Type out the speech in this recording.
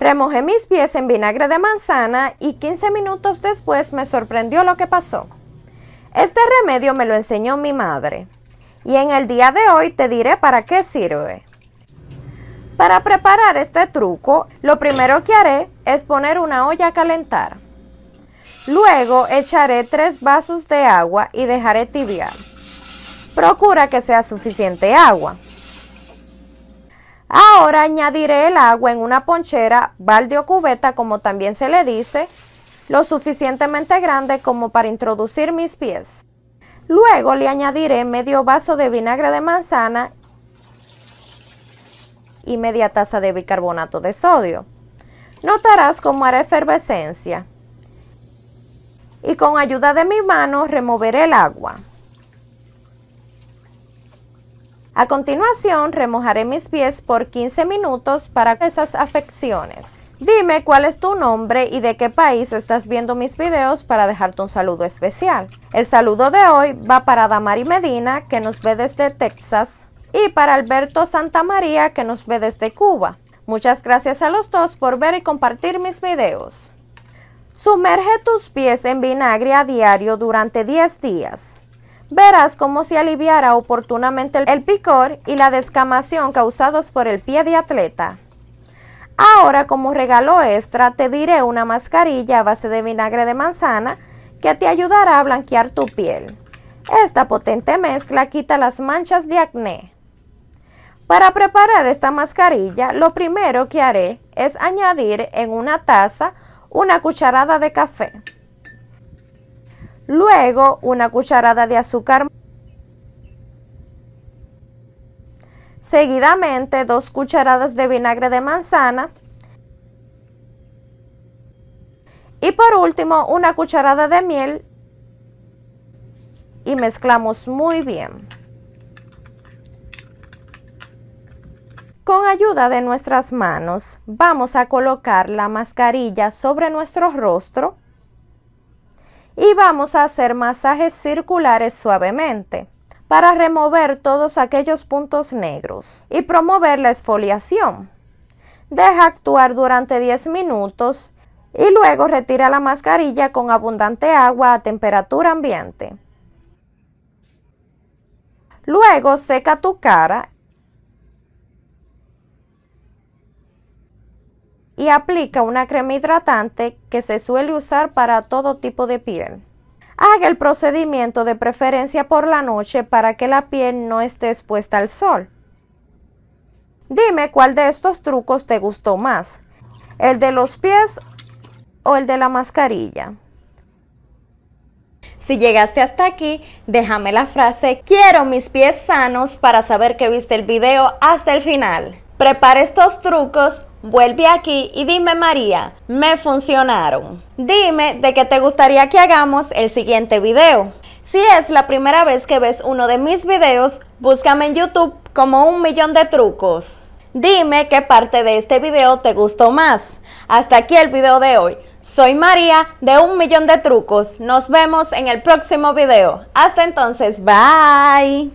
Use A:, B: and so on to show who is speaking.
A: Remojé mis pies en vinagre de manzana y 15 minutos después me sorprendió lo que pasó. Este remedio me lo enseñó mi madre y en el día de hoy te diré para qué sirve. Para preparar este truco, lo primero que haré es poner una olla a calentar. Luego echaré tres vasos de agua y dejaré tibiar. Procura que sea suficiente agua. Ahora añadiré el agua en una ponchera, balde o cubeta como también se le dice, lo suficientemente grande como para introducir mis pies. Luego le añadiré medio vaso de vinagre de manzana y media taza de bicarbonato de sodio. Notarás cómo hará efervescencia. Y con ayuda de mi mano removeré el agua. A continuación, remojaré mis pies por 15 minutos para esas afecciones. Dime cuál es tu nombre y de qué país estás viendo mis videos para dejarte un saludo especial. El saludo de hoy va para Damari Medina, que nos ve desde Texas, y para Alberto Santamaría, que nos ve desde Cuba. Muchas gracias a los dos por ver y compartir mis videos. Sumerge tus pies en vinagre a diario durante 10 días verás cómo se aliviará oportunamente el picor y la descamación causados por el pie de atleta. Ahora como regalo extra te diré una mascarilla a base de vinagre de manzana que te ayudará a blanquear tu piel. Esta potente mezcla quita las manchas de acné. Para preparar esta mascarilla, lo primero que haré es añadir en una taza una cucharada de café. Luego, una cucharada de azúcar. Seguidamente, dos cucharadas de vinagre de manzana. Y por último, una cucharada de miel. Y mezclamos muy bien. Con ayuda de nuestras manos, vamos a colocar la mascarilla sobre nuestro rostro y vamos a hacer masajes circulares suavemente para remover todos aquellos puntos negros y promover la exfoliación. Deja actuar durante 10 minutos y luego retira la mascarilla con abundante agua a temperatura ambiente. Luego seca tu cara y aplica una crema hidratante que se suele usar para todo tipo de piel. Haga el procedimiento de preferencia por la noche para que la piel no esté expuesta al sol. Dime cuál de estos trucos te gustó más,
B: el de los pies o el de la mascarilla. Si llegaste hasta aquí, déjame la frase quiero mis pies sanos para saber que viste el video hasta el final. Prepara estos trucos, vuelve aquí y dime María, me funcionaron. Dime de qué te gustaría que hagamos el siguiente video. Si es la primera vez que ves uno de mis videos, búscame en YouTube como un millón de trucos. Dime qué parte de este video te gustó más. Hasta aquí el video de hoy. Soy María de Un Millón de Trucos. Nos vemos en el próximo video. Hasta entonces, bye.